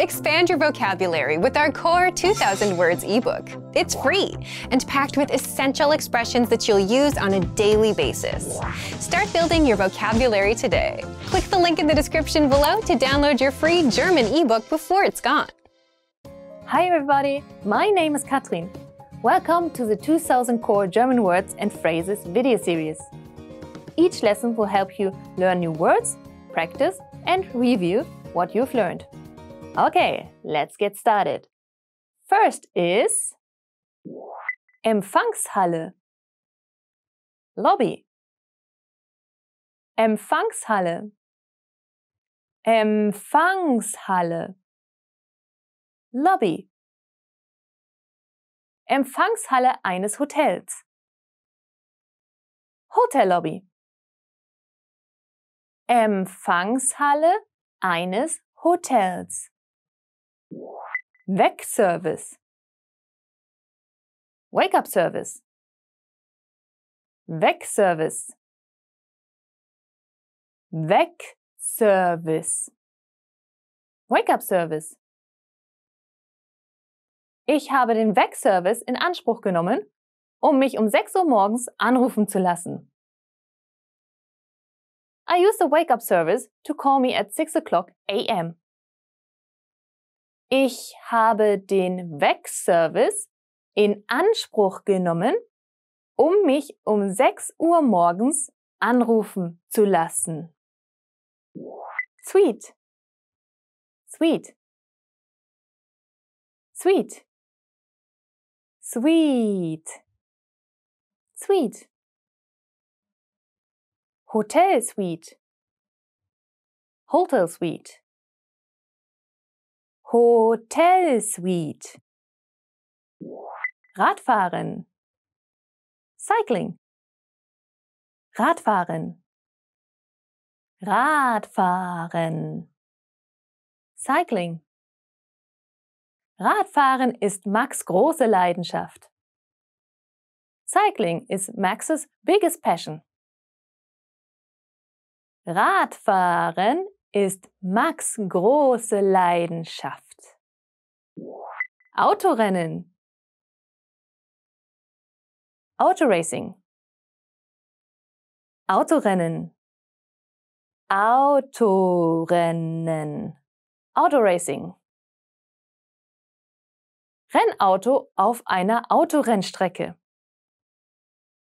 Expand your vocabulary with our Core 2000 Words ebook. It's free and packed with essential expressions that you'll use on a daily basis. Start building your vocabulary today. Click the link in the description below to download your free German ebook before it's gone. Hi everybody, my name is Katrin. Welcome to the 2000 Core German Words and Phrases video series. Each lesson will help you learn new words, practice and review what you've learned. Okay, let's get started. First is Empfangshalle. Lobby. Empfangshalle. Empfangshalle. Lobby. Empfangshalle eines Hotels. Hotellobby. Empfangshalle eines Hotels weg service Wake-up-Service. Weg-Service. service Wake-up-Service. Ich habe den Weg-Service in Anspruch genommen, um mich um 6 Uhr morgens anrufen zu lassen. I use the wake-up service to call me at 6 o'clock a.m. Ich habe den Wegservice in Anspruch genommen, um mich um 6 Uhr morgens anrufen zu lassen. Sweet. Sweet. Sweet. Sweet. Sweet. Hotel Suite. Hotel Suite. Hotelsuite. Radfahren. Cycling. Radfahren. Radfahren. Cycling. Radfahren ist Max' große Leidenschaft. Cycling ist Max's biggest passion. Radfahren ist Max große Leidenschaft. Autorennen. Autoracing. Autorennen. Autorennen. Autoracing. Rennauto auf einer Autorennstrecke.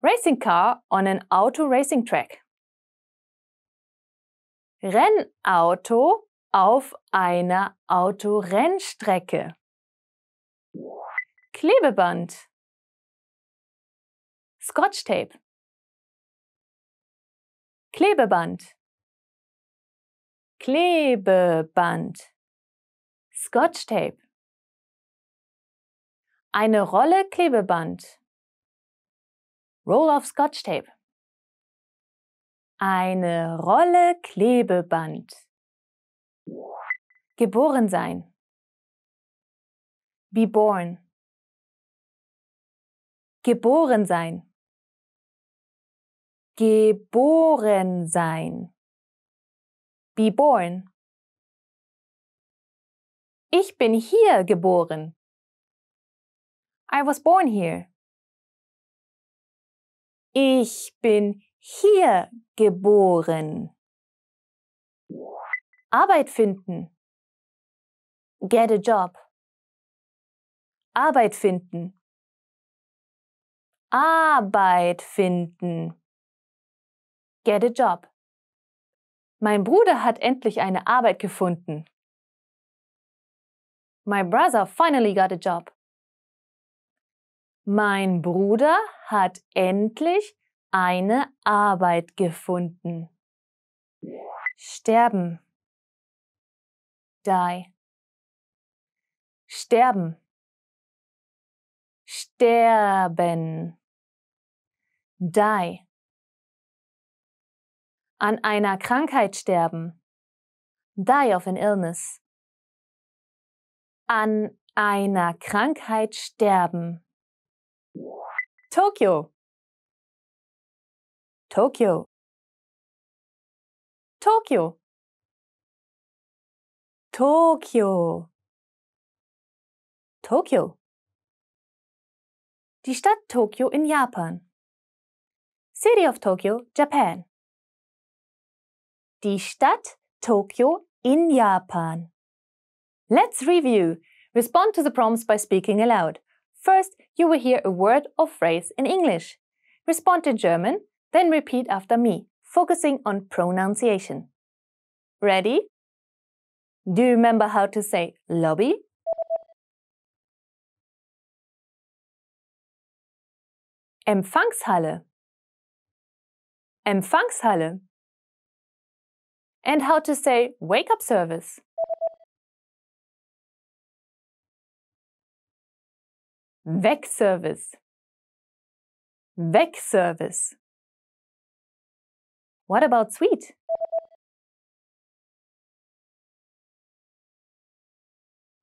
Racing car on an auto racing track. Rennauto auf einer Autorennstrecke. Klebeband. Scotch Tape. Klebeband. Klebeband. Scotch Tape. Eine Rolle Klebeband. Roll of Scotch Tape. Eine Rolle Klebeband. Geboren sein. Be born. Geboren sein. Geboren sein. Be born. Ich bin hier geboren. I was born here. Ich bin hier geboren. Arbeit finden. Get a job. Arbeit finden. Arbeit finden. Get a job. Mein Bruder hat endlich eine Arbeit gefunden. My brother finally got a job. Mein Bruder hat endlich eine Arbeit gefunden. Sterben. Die. Sterben. Sterben. Die. An einer Krankheit sterben. Die of an illness. An einer Krankheit sterben. Tokio. Tokyo Tokyo Tokyo Tokyo Die Stadt Tokyo in Japan City of Tokyo, Japan Die Stadt Tokyo in Japan Let's review. Respond to the prompts by speaking aloud. First, you will hear a word or phrase in English. Respond in German then repeat after me, focusing on pronunciation. Ready? Do you remember how to say lobby? Empfangshalle. Empfangshalle. And how to say wake up service. Wegservice. Wegservice. What about sweet?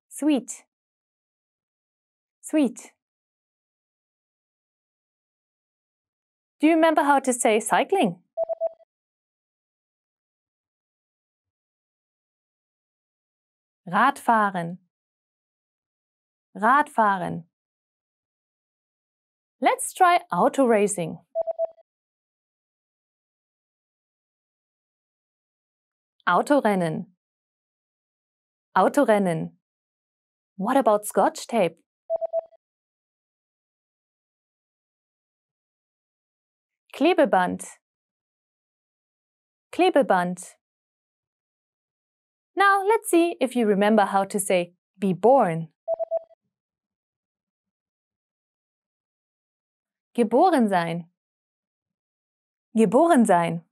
Sweet. Sweet. Do you remember how to say cycling? Radfahren. Radfahren. Let's try auto racing. Autorennen. Autorennen. What about Scotch tape? Klebeband. Klebeband. Now let's see if you remember how to say be born. Geboren sein. Geboren sein.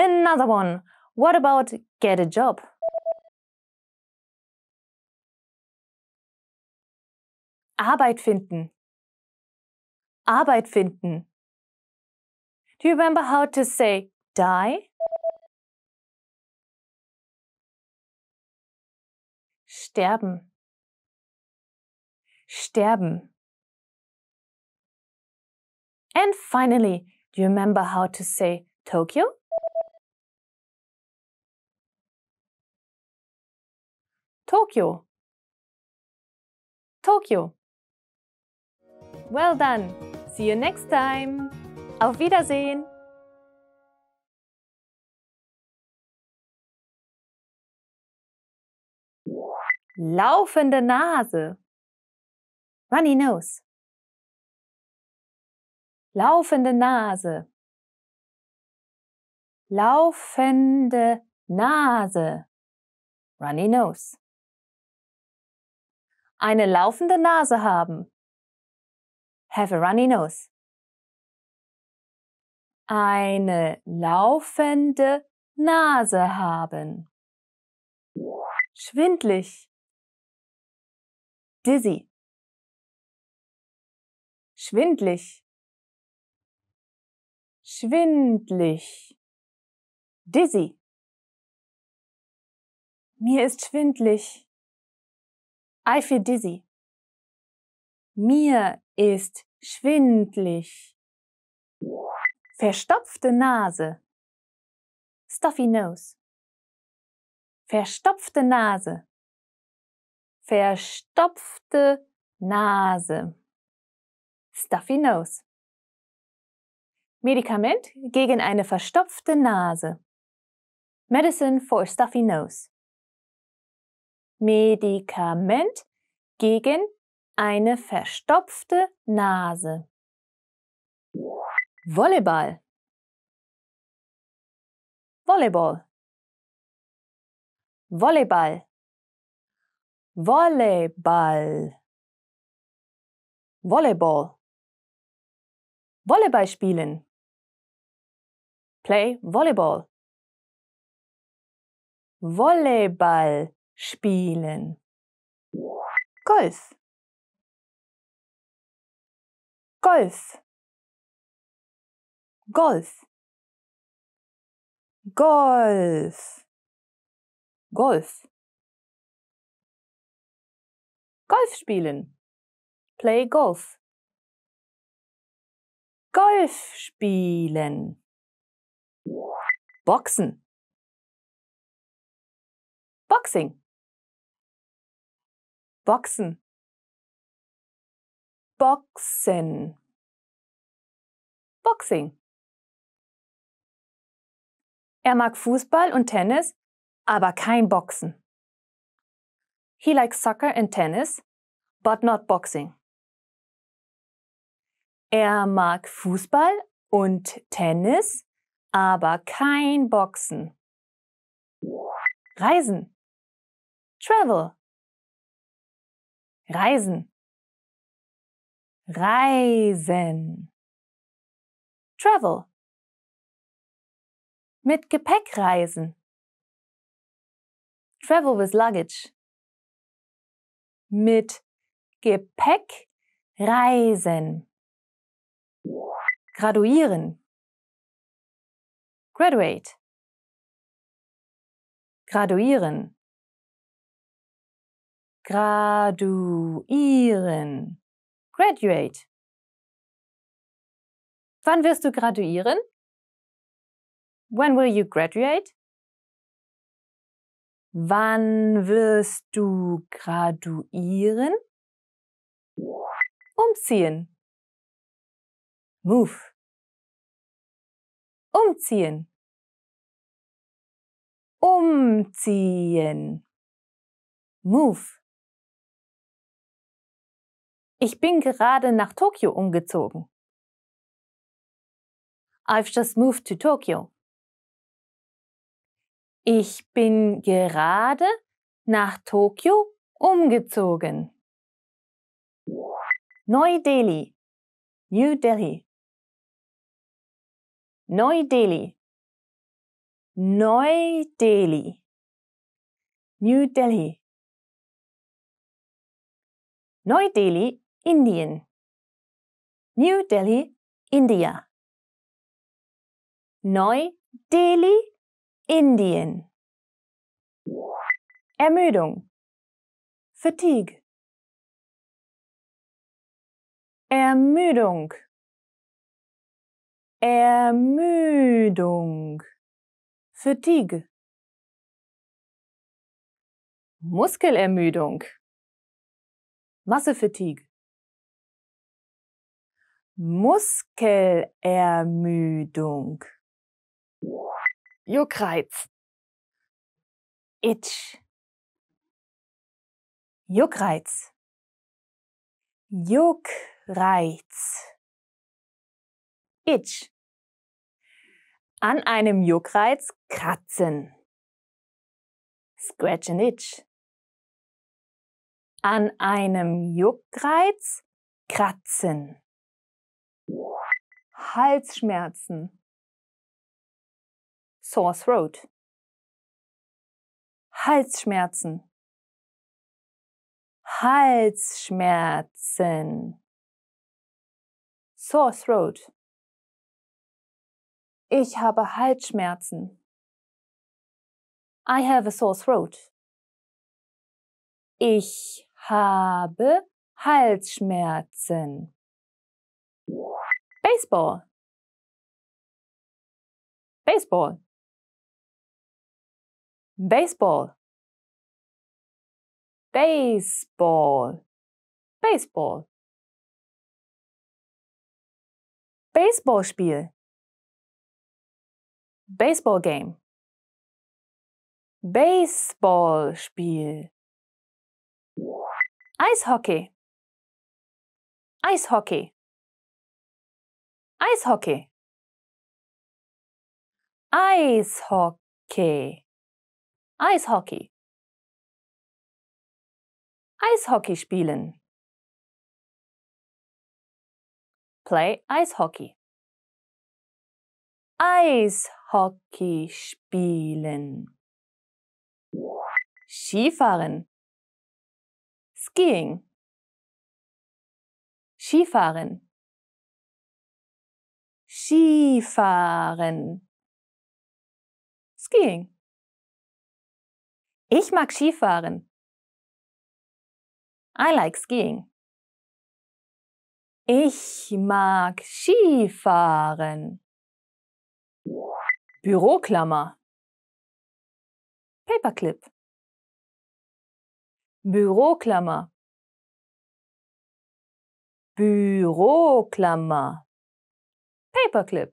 Another one. What about get a job? Arbeit finden. Arbeit finden. Do you remember how to say die? Sterben. Sterben. And finally, do you remember how to say Tokyo? Tokio. Tokio. Well done. See you next time. Auf Wiedersehen. laufende Nase. Runny nose. Laufende Nase. Laufende Nase. Runny nose. Eine laufende Nase haben. Have a runny nose. Eine laufende Nase haben. Schwindlig. Dizzy. Schwindlig. Schwindlig. Dizzy. Mir ist schwindlig. I feel dizzy. Mir ist schwindlig. Verstopfte Nase. Stuffy nose. Verstopfte Nase. Verstopfte Nase. Stuffy nose. Medikament gegen eine verstopfte Nase. Medicine for a stuffy nose. Medikament gegen eine verstopfte Nase. Volleyball. Volleyball. Volleyball. Volleyball. Volleyball. Volleyball spielen. Play Volleyball. Volleyball spielen. Golf. Golf. Golf. Golf. Golf. Golf spielen. Play golf. Golf spielen. Boxen. Boxing. Boxen. Boxen. Boxing. Er mag Fußball und Tennis, aber kein Boxen. He likes soccer and tennis, but not boxing. Er mag Fußball und Tennis, aber kein Boxen. Reisen. Travel. Reisen. Reisen. Travel. Mit Gepäck reisen. Travel with luggage. Mit Gepäck reisen. Graduieren. Graduate. Graduieren. Graduieren. Graduate. Wann wirst du graduieren? When will you graduate? Wann wirst du graduieren? Umziehen. Move. Umziehen. Umziehen. Move. Ich bin gerade nach Tokio umgezogen. I've just moved to Tokyo. Ich bin gerade nach Tokio umgezogen. Neu-Delhi. New Delhi. Neu-Delhi. Neu-Delhi. New Delhi. Neu-Delhi Indien. New Delhi, India. Neu-Delhi, Indien. Ermüdung. Fatigue. Ermüdung. Ermüdung. Fatigue. Muskelermüdung. Massefatigue. Muskelermüdung. Juckreiz. Itch. Juckreiz. Juckreiz. Itch. An einem Juckreiz kratzen. Scratch and itch. An einem Juckreiz kratzen. Halsschmerzen. Sore throat. Halsschmerzen. Halsschmerzen. Sore throat. Ich habe Halsschmerzen. I have a sore throat. Ich habe Halsschmerzen. baseball baseball baseball baseball baseball Baseballspiel baseball game Baseballspiel ice hockey. Eishockey. Eishockey. Eishockey. Eishockey spielen. Play Eishockey. Eishockey spielen. Skifahren. Skiing. Skifahren. Skifahren. Skiing. Ich mag Skifahren. I like skiing. Ich mag Skifahren. Büroklammer. Paperclip. Büroklammer. Büroklammer. Paperclip.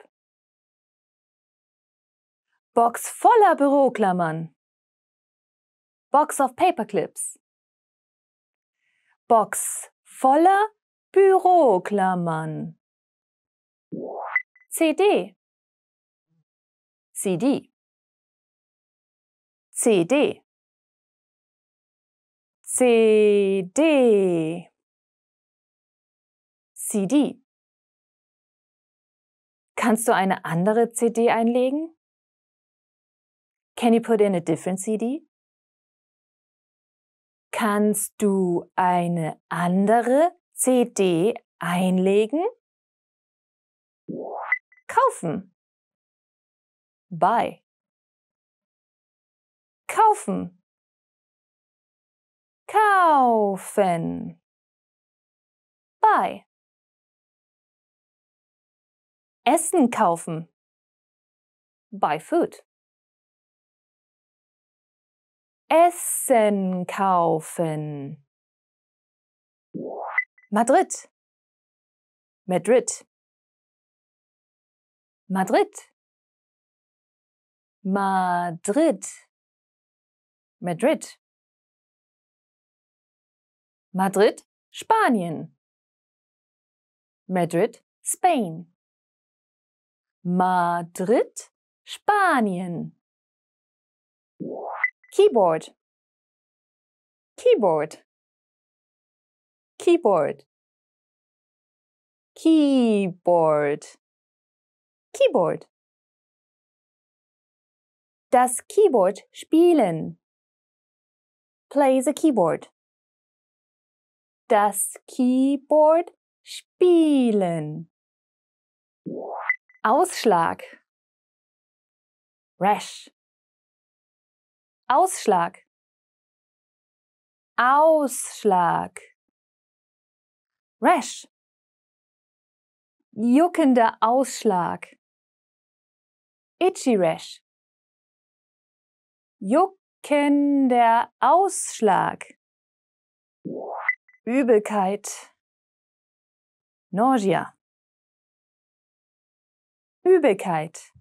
Box voller Büroklammern. Box of Paperclips. Box voller Büroklammern. CD. CD. CD. CD. CD. Kannst du eine andere CD einlegen? Can you put in a different CD? Kannst du eine andere CD einlegen? Kaufen. Buy. Kaufen. Kaufen. Buy. Essen kaufen. Buy food. Essen kaufen. Madrid. Madrid. Madrid. Madrid. Madrid. Madrid, Spanien. Madrid, Spain. Madrid, Spanien. Keyboard. Keyboard. Keyboard. Keyboard. Keyboard. Das Keyboard spielen. Play the keyboard. Das Keyboard spielen. Ausschlag. Rash. Ausschlag. Ausschlag. Rash. Juckender Ausschlag. Itchy Rash. Juckender Ausschlag. Übelkeit. Nausea. Übelkeit.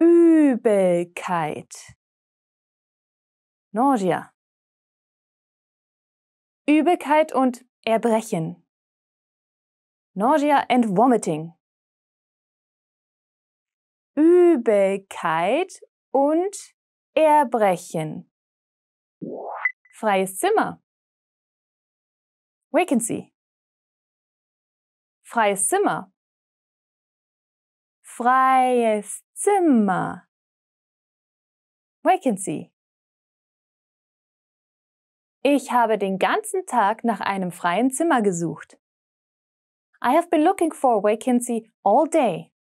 Übelkeit. Nausea. Übelkeit und Erbrechen. Nausea and Vomiting. Übelkeit und Erbrechen. Freies Zimmer. Vacancy. Freies Zimmer freies Zimmer. Vacancy. Ich habe den ganzen Tag nach einem freien Zimmer gesucht. I have been looking for a vacancy all day.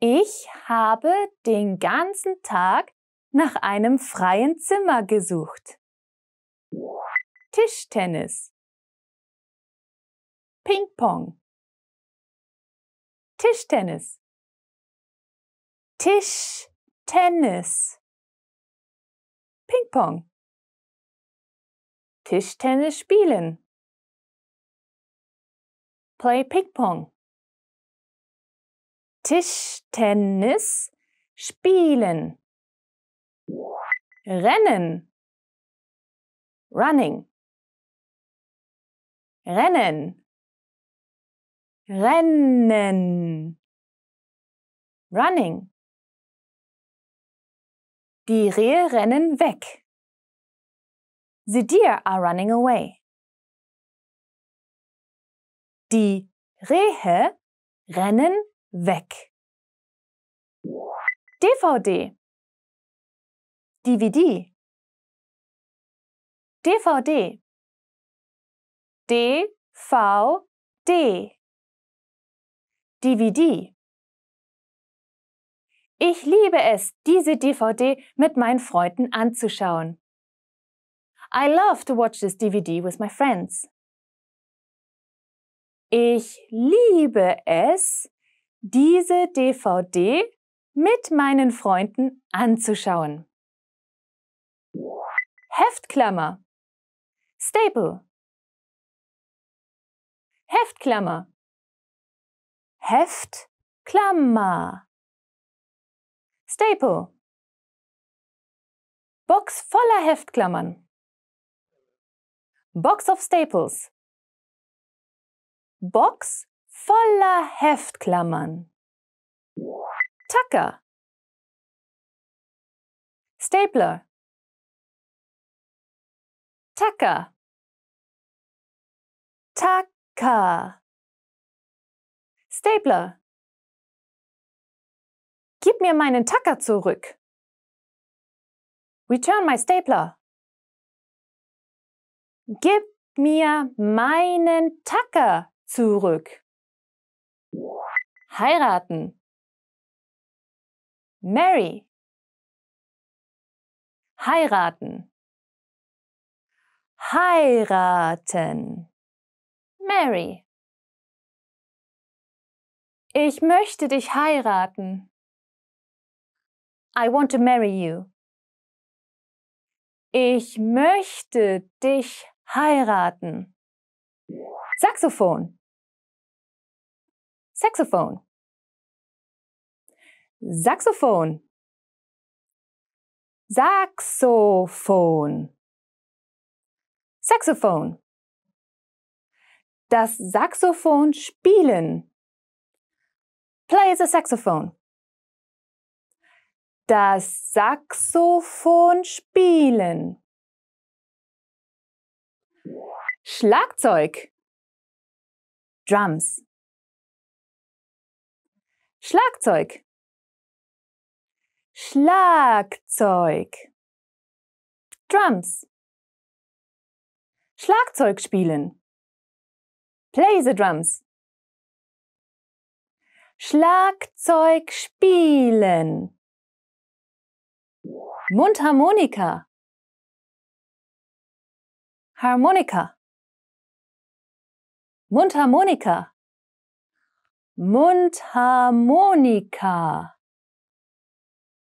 Ich habe den ganzen Tag nach einem freien Zimmer gesucht. Tischtennis. Ping-Pong. Tischtennis. Tischtennis. Pingpong. Tischtennis spielen. Play Pingpong. Tischtennis spielen. Rennen. Running. Rennen. Rennen. Running. Die Rehe rennen weg. The deer are running away. Die Rehe rennen weg. DVD. DVD. DVD. DVD. DVD. Ich liebe es, diese DVD mit meinen Freunden anzuschauen. I love to watch this DVD with my friends. Ich liebe es, diese DVD mit meinen Freunden anzuschauen. Heftklammer Staple Heftklammer Heft, Klammer. Staple. Box voller Heftklammern. Box of Staples. Box voller Heftklammern. Tacker. Stapler. Tacker. Tacker. Stapler. Gib mir meinen Tacker zurück. Return my Stapler. Gib mir meinen Tacker zurück. Heiraten. Mary. Heiraten. Heiraten. Mary. Ich möchte dich heiraten. I want to marry you. Ich möchte dich heiraten. Saxophon. Saxophon. Saxophon. Saxophon. Saxophon. Das Saxophon spielen. Play the saxophone. Das Saxophon spielen. Schlagzeug. Drums. Schlagzeug. Schlagzeug. Drums. Schlagzeug spielen. Play the drums. Schlagzeug spielen. Mundharmonika. Harmonika. Mundharmonika. Mundharmonika.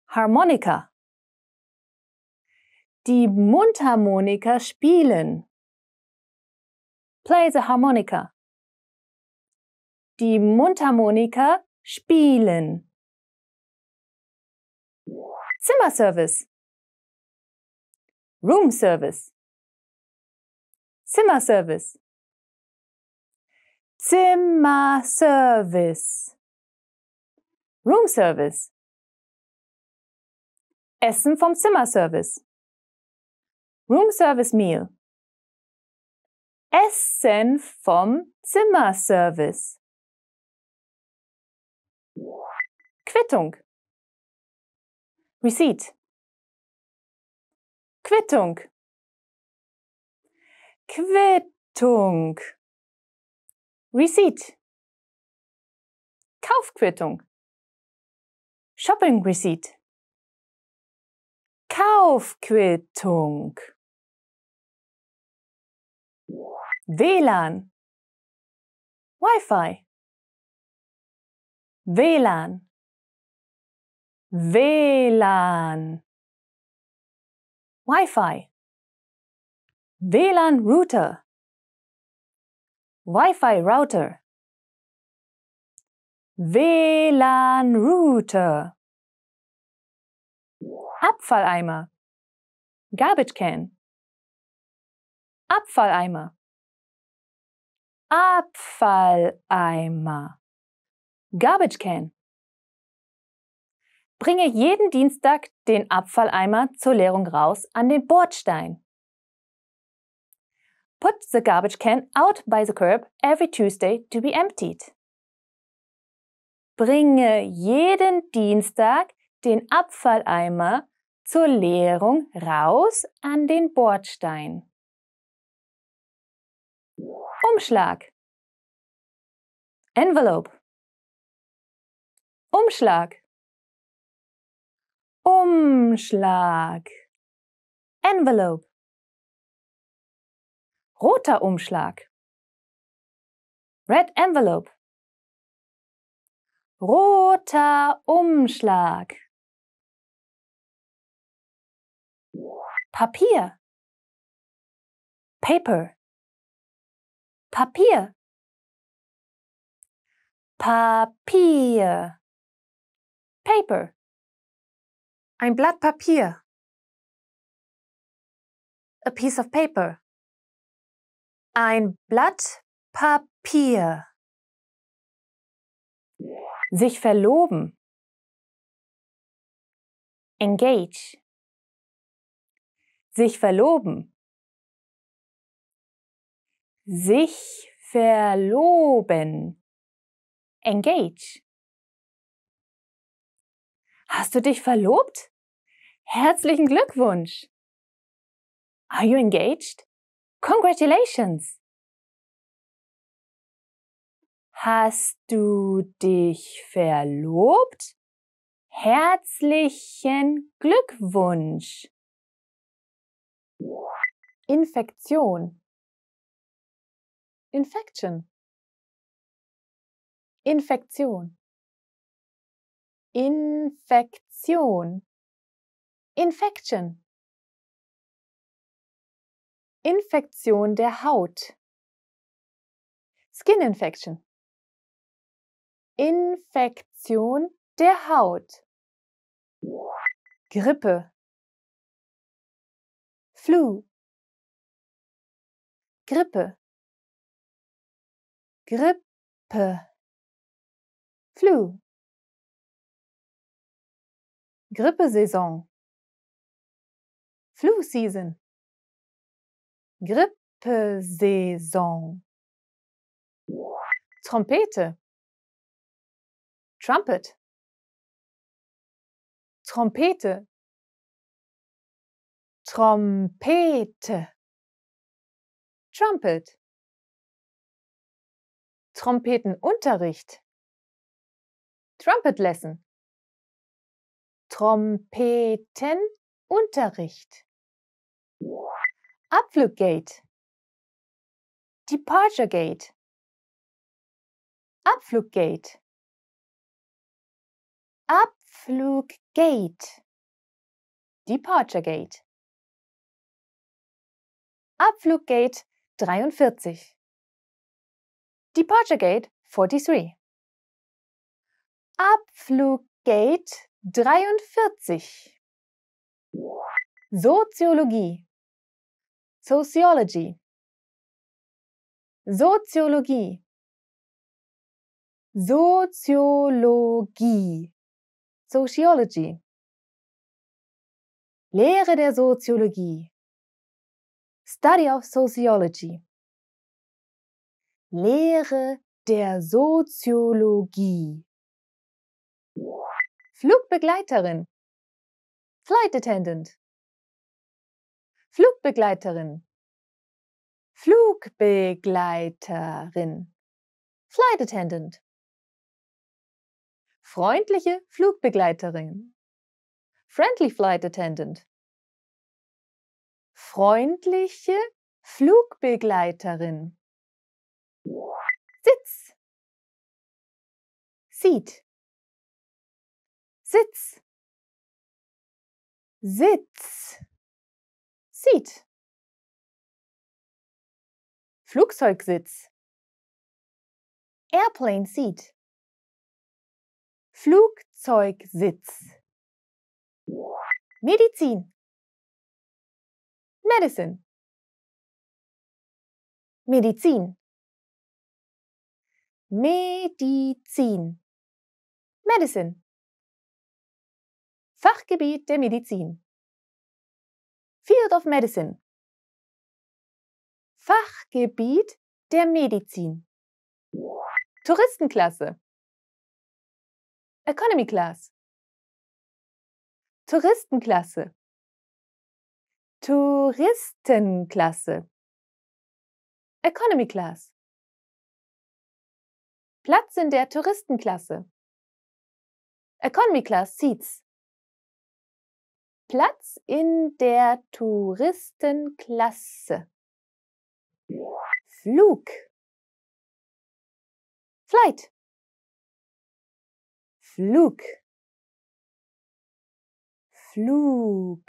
Harmonika. Die Mundharmonika spielen. Play the harmonica die Mundharmonika spielen. Zimmerservice. Room Service. Zimmerservice. Zimmerservice. Room Service. Essen vom Zimmerservice. Room Service Meal. Essen vom Zimmerservice. Quittung. Receipt. Quittung. Quittung. Receipt. Kaufquittung. Shopping Receipt. Kaufquittung. WLAN. Wi-Fi. WLAN WLAN Wi-Fi WLAN Router Wi-Fi Router WLAN Router Abfalleimer Garbage Can Abfalleimer Abfalleimer Garbage Can. Bringe jeden Dienstag den Abfalleimer zur Leerung raus an den Bordstein. Put the garbage can out by the curb every Tuesday to be emptied. Bringe jeden Dienstag den Abfalleimer zur Leerung raus an den Bordstein. Umschlag. Envelope. Umschlag. Umschlag. Envelope. Roter Umschlag. Red Envelope. Roter Umschlag. Papier. Paper. Papier. Papier paper. Ein Blatt Papier. A piece of paper. Ein Blatt Papier. Sich verloben. Engage. Sich verloben. Sich verloben. Engage. Hast du dich verlobt? Herzlichen Glückwunsch! Are you engaged? Congratulations! Hast du dich verlobt? Herzlichen Glückwunsch! Infektion. Infection. Infektion. Infektion. Infection. Infektion der Haut. Skin Infection. Infektion der Haut. Grippe. Flu. Grippe. Grippe. Flu. Grippesaison. Flu Season. Grippesaison. Trompete. Trumpet. Trompete. Trompete. Trumpet. Trompetenunterricht. Trumpet Lesson. Trompetenunterricht. Abfluggate. Departure Gate. Abfluggate. Abfluggate. Departure Gate. Abfluggate 43. Departure Gate 43. Abfluggate 43. Soziologie. Sociology. Soziologie. Soziologie. Sociology. Lehre der Soziologie. Study of Sociology. Lehre der Soziologie. Flugbegleiterin. Flight Attendant. Flugbegleiterin. Flugbegleiterin. Flight Attendant. Freundliche Flugbegleiterin. Friendly Flight Attendant. Freundliche Flugbegleiterin. Sitz. Seat. Sitz, Sitz, sieht. Flugzeugsitz, Airplane Seat. Flugzeugsitz. Medizin. Medicine. Medizin. Medizin. Medicine. Fachgebiet der Medizin. Field of Medicine. Fachgebiet der Medizin. Touristenklasse. Economy Class. Touristenklasse. Touristenklasse. Economy Class. Platz in der Touristenklasse. Economy Class Seats. Platz in der Touristenklasse. Flug. Flight. Flug. Flug.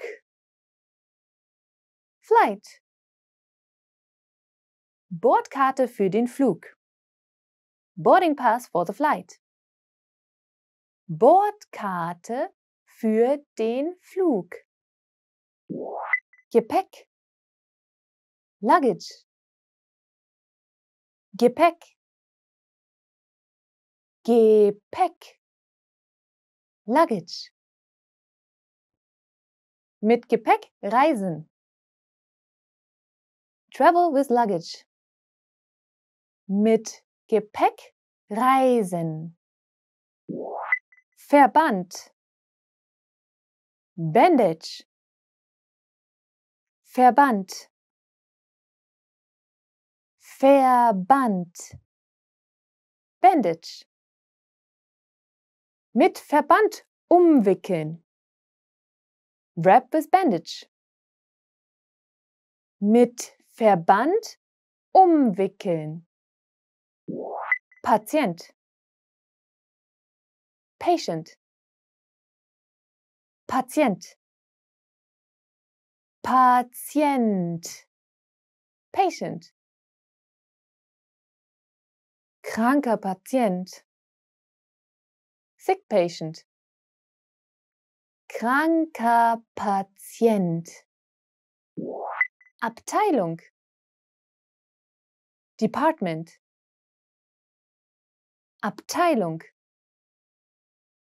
Flight. Bordkarte für den Flug. Boarding Pass for the Flight. Bordkarte für den Flug. Gepäck. Luggage. Gepäck. Gepäck. Luggage. Mit Gepäck reisen. Travel with luggage. Mit Gepäck reisen. Verband. Bandage Verband Verband Bandage mit Verband umwickeln Wrap with Bandage mit Verband umwickeln Patient Patient Patient. Patient. Patient. Kranker Patient. Sick patient. Kranker Patient. Abteilung. Department. Abteilung.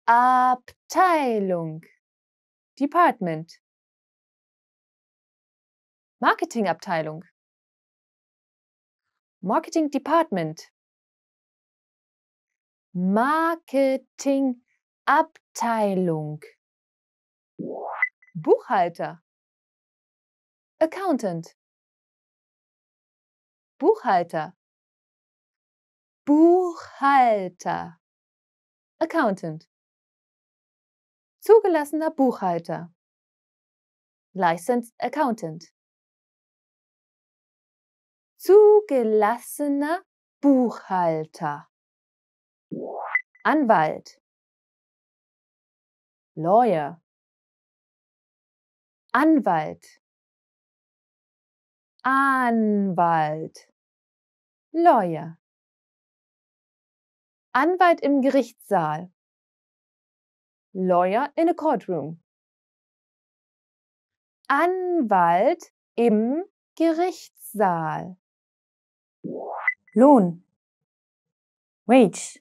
Abteilung. Department Marketingabteilung Marketing Department Marketingabteilung Buchhalter Accountant Buchhalter Buchhalter Accountant Zugelassener Buchhalter. Licensed Accountant. Zugelassener Buchhalter. Anwalt. Lawyer. Anwalt. Anwalt. Lawyer. Anwalt im Gerichtssaal lawyer in a courtroom. Anwalt im Gerichtssaal. Lohn. Wage.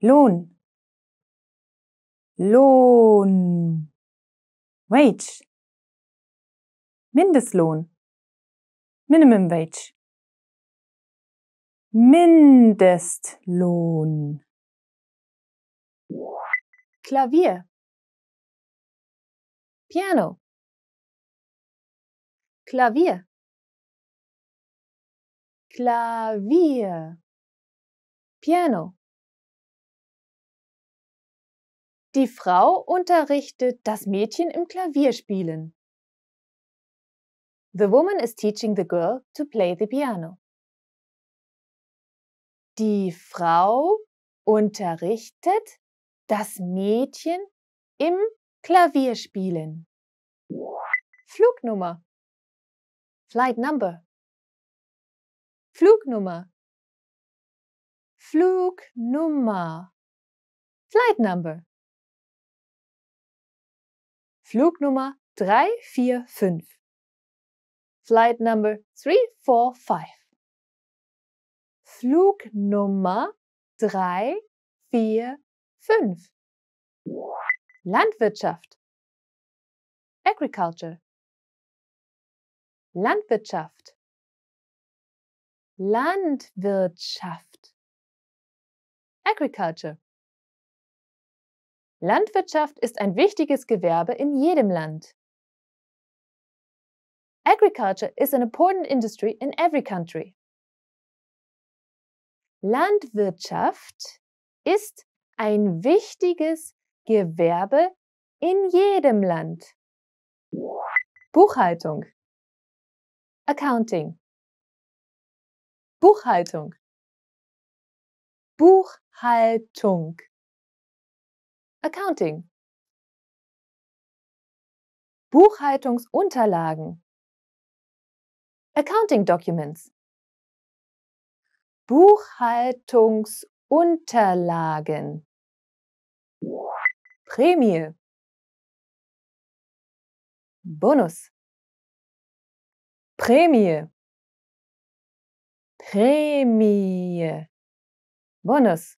Lohn. Lohn. Wage. Mindestlohn. Minimum Wage. Mindestlohn. Klavier. Piano. Klavier. Klavier. Piano. Die Frau unterrichtet das Mädchen im Klavierspielen. The woman is teaching the girl to play the piano. Die Frau unterrichtet das Mädchen im Klavierspielen. Flugnummer. Flight number. Flugnummer. Flugnummer. Flight number. Flugnummer 345. Flight number 345. Flugnummer 345. 5. Landwirtschaft. Agriculture. Landwirtschaft. Landwirtschaft. Agriculture. Landwirtschaft ist ein wichtiges Gewerbe in jedem Land. Agriculture is an important industry in every country. Landwirtschaft ist ein wichtiges Gewerbe in jedem Land. Buchhaltung. Accounting. Buchhaltung. Buchhaltung. Accounting. Buchhaltungsunterlagen. Accounting Documents. Buchhaltungsunterlagen. Prämie. Bonus. Prämie. Prämie. Bonus.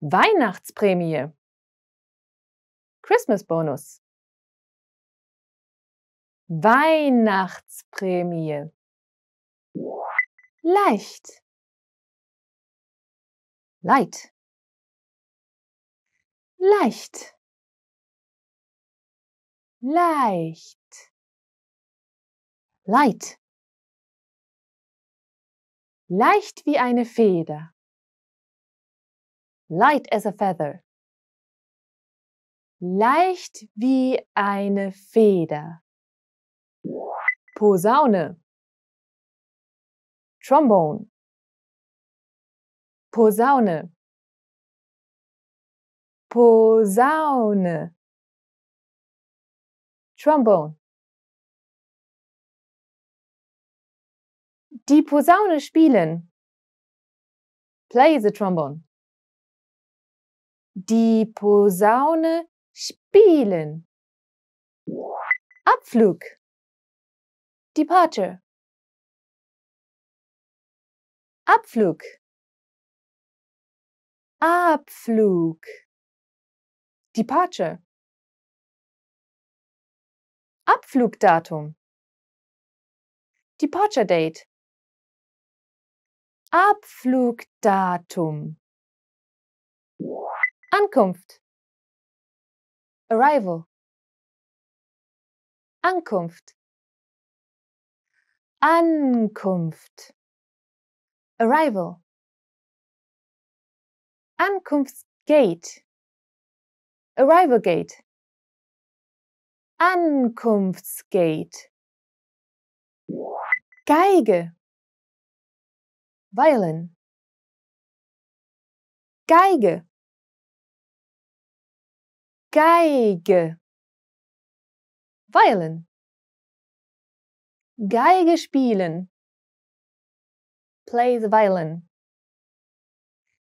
Weihnachtsprämie. Christmas Bonus. Weihnachtsprämie. Leicht. Light leicht, leicht, light, leicht wie eine Feder, light as a feather, leicht wie eine Feder, Posaune, Trombone, Posaune, Posaune. Trombone. Die Posaune spielen. Play the trombone. Die Posaune spielen. Abflug. Departure. Abflug. Abflug. Departure. Abflugdatum. Departure Date. Abflugdatum. Ankunft. Arrival. Ankunft. Ankunft. Arrival. Ankunftsgate. Arrival Gate. Ankunftsgate. Geige. Violin. Geige. Geige. Violin. Geige spielen. Play the violin.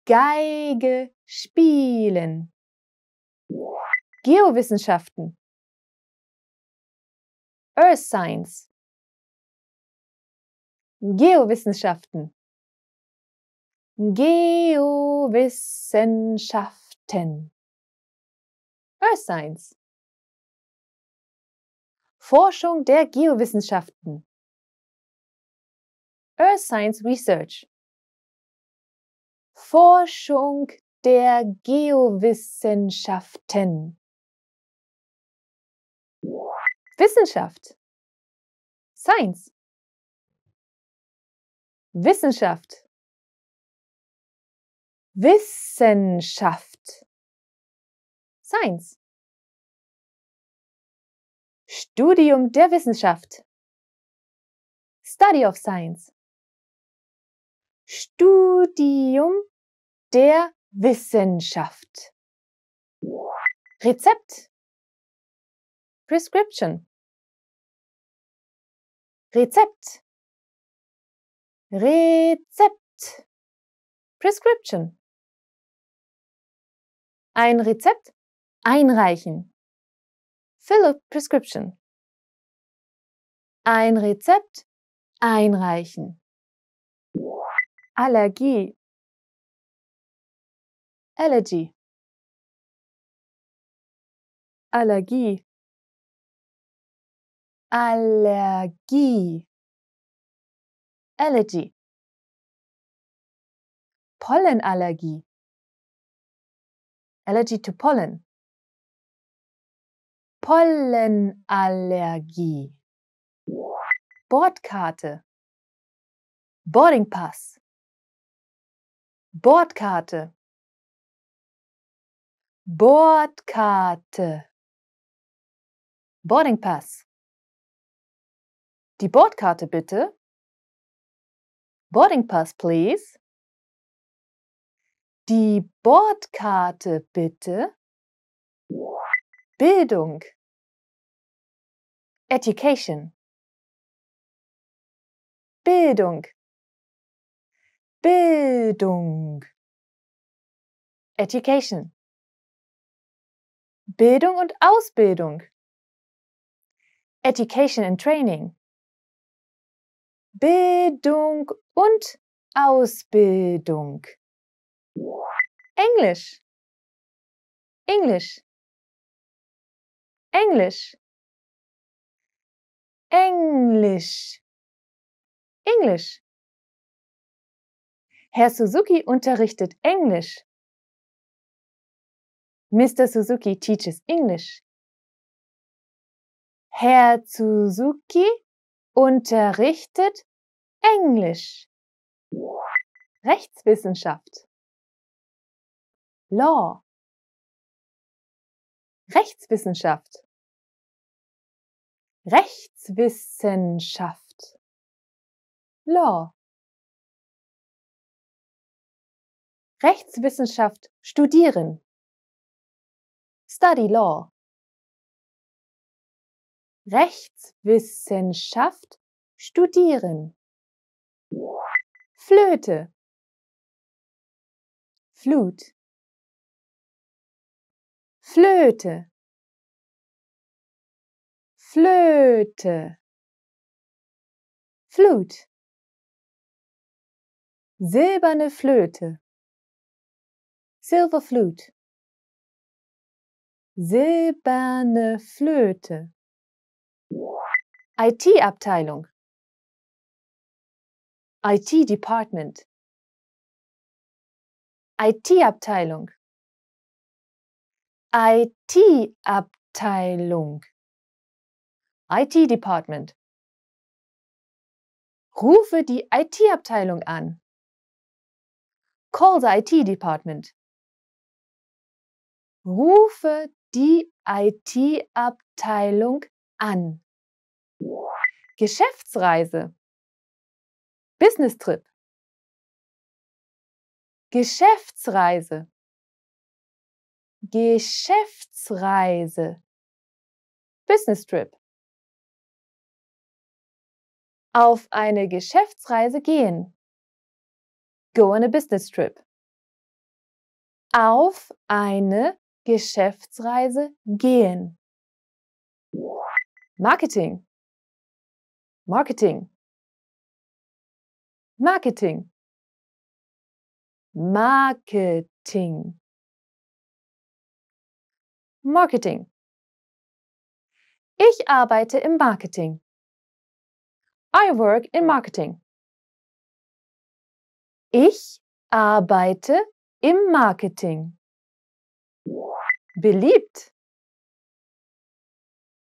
Geige spielen. Geowissenschaften, Earth Science, Geowissenschaften, Geowissenschaften, Earth Science, Forschung der Geowissenschaften, Earth Science Research, Forschung der Geowissenschaften. Wissenschaft. Science. Wissenschaft. Wissenschaft. Science. Studium der Wissenschaft. Study of Science. Studium der Wissenschaft. Rezept. Prescription. Rezept. Rezept. Prescription. Ein Rezept einreichen. Fill a prescription. Ein Rezept einreichen. Allergie. Allergy. Allergie. Allergie. Allergy. Pollenallergie. Allergy to Pollen. Pollenallergie. Bordkarte. Boarding Pass. Bordkarte. Bordkarte. Boarding Pass. Die Bordkarte bitte. Boarding Pass, please. Die Bordkarte bitte. Bildung. Education. Bildung. Bildung. Education. Bildung und Ausbildung. Education and Training. Bildung und Ausbildung. Englisch. Englisch. Englisch. Englisch. Englisch. Herr Suzuki unterrichtet Englisch. Mr. Suzuki teaches English. Herr Suzuki unterrichtet Englisch, Rechtswissenschaft, Law, Rechtswissenschaft, Rechtswissenschaft, Law. Rechtswissenschaft studieren. Study Law. Rechtswissenschaft studieren. Flöte. Flut. Flöte. Flöte. Flut. Silberne Flöte. Silver Flute. Silberne Flöte. IT-Abteilung IT-Department IT-Abteilung IT-Abteilung IT-Department Rufe die IT-Abteilung an. Call the IT-Department. Rufe die IT-Abteilung an. Geschäftsreise. Business Trip. Geschäftsreise. Geschäftsreise. Business Trip. Auf eine Geschäftsreise gehen. Go on a business trip. Auf eine Geschäftsreise gehen. Marketing. Marketing. Marketing. Marketing. Marketing. Ich arbeite im Marketing. I work in Marketing. Ich arbeite im Marketing. Beliebt.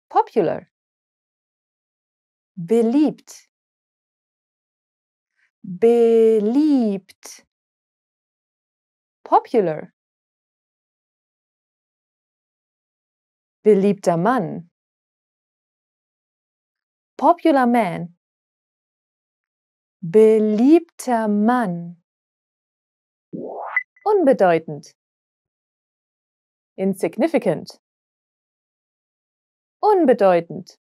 Popular beliebt beliebt popular beliebter Mann popular man beliebter Mann unbedeutend insignificant unbedeutend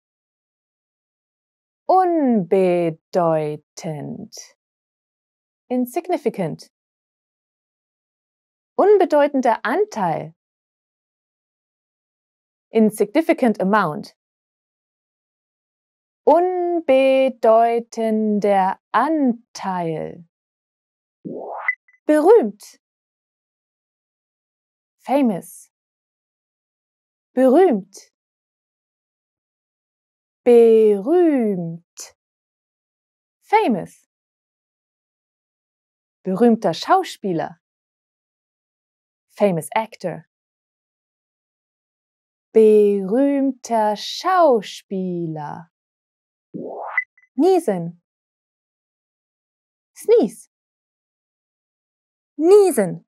unbedeutend. Insignificant. Unbedeutender Anteil. Insignificant amount. Unbedeutender Anteil. Berühmt. Famous. Berühmt berühmt, famous, berühmter Schauspieler, famous actor, berühmter Schauspieler, niesen, sneeze, niesen,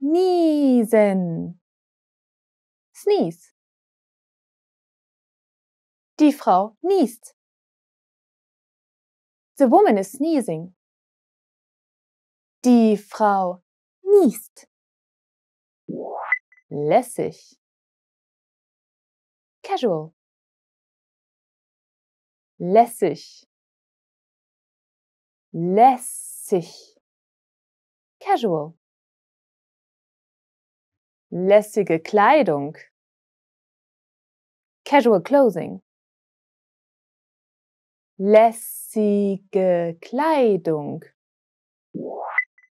niesen, sneeze. Die Frau niest. The woman is sneezing. Die Frau niest. Lässig. Casual. Lässig. Lässig. Casual. Lässige Kleidung. Casual clothing lässige Kleidung.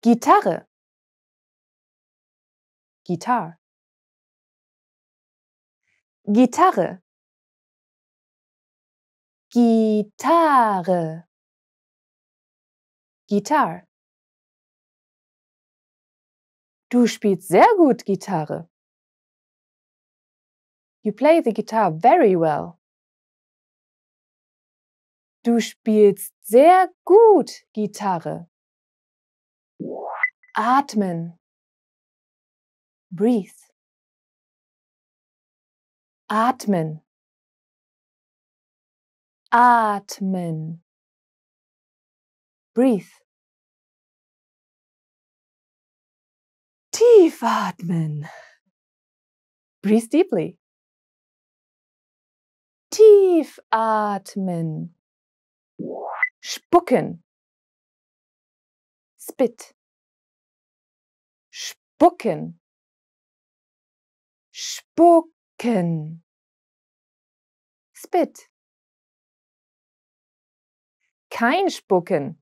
Gitarre. Guitar. Gitarre. Gitarre. Gitarre. Du spielst sehr gut Gitarre. You play the guitar very well. Du spielst sehr gut Gitarre. Atmen. Breathe. Atmen. Atmen. Breathe. Tief atmen. Breathe deeply. Tief atmen spucken, spit, spucken, spucken, spit. Kein Spucken.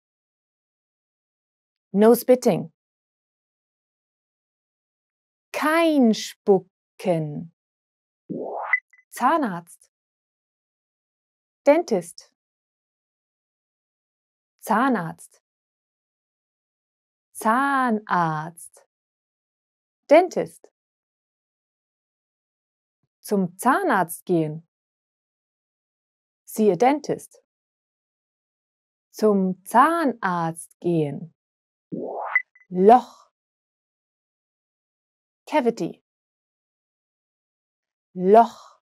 No spitting. Kein Spucken. Zahnarzt. Dentist. Zahnarzt, Zahnarzt, Dentist. Zum Zahnarzt gehen. Siehe Dentist. Zum Zahnarzt gehen. Loch. Cavity. Loch.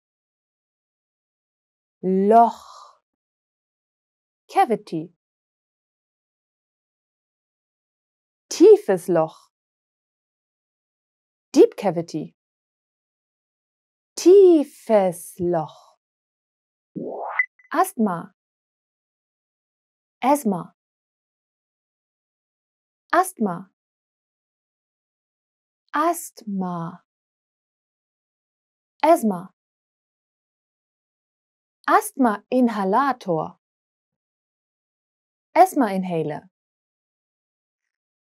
Loch. Cavity. tiefes Loch. Deep Cavity. Tiefes Loch. Asthma. Asthma. Asthma. Asthma. Asthma. Asthma-Inhalator. Asthma-Inhaler.